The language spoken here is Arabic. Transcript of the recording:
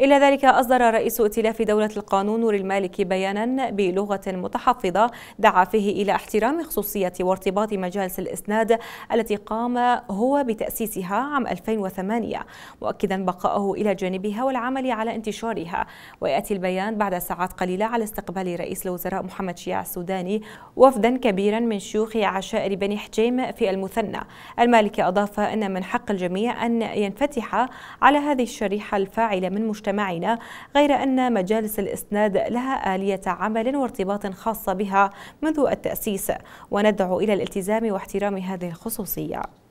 إلى ذلك أصدر رئيس ائتلاف دولة القانون نور المالكي بيانا بلغة متحفظة دعا فيه إلى احترام خصوصية وارتباط مجالس الإسناد التي قام هو بتأسيسها عام 2008 مؤكدا بقائه إلى جانبها والعمل على انتشارها ويأتي البيان بعد ساعات قليلة على استقبال رئيس الوزراء محمد شياع السوداني وفدا كبيرا من شيوخ عشائر بني حجيم في المثنى المالكي أضاف أن من حق الجميع أن ينفتح على هذه الشريحة الفاعلة من مجتمع مجتمعنا غير أن مجالس الإسناد لها آلية عمل وارتباط خاصة بها منذ التأسيس وندعو إلى الالتزام واحترام هذه الخصوصية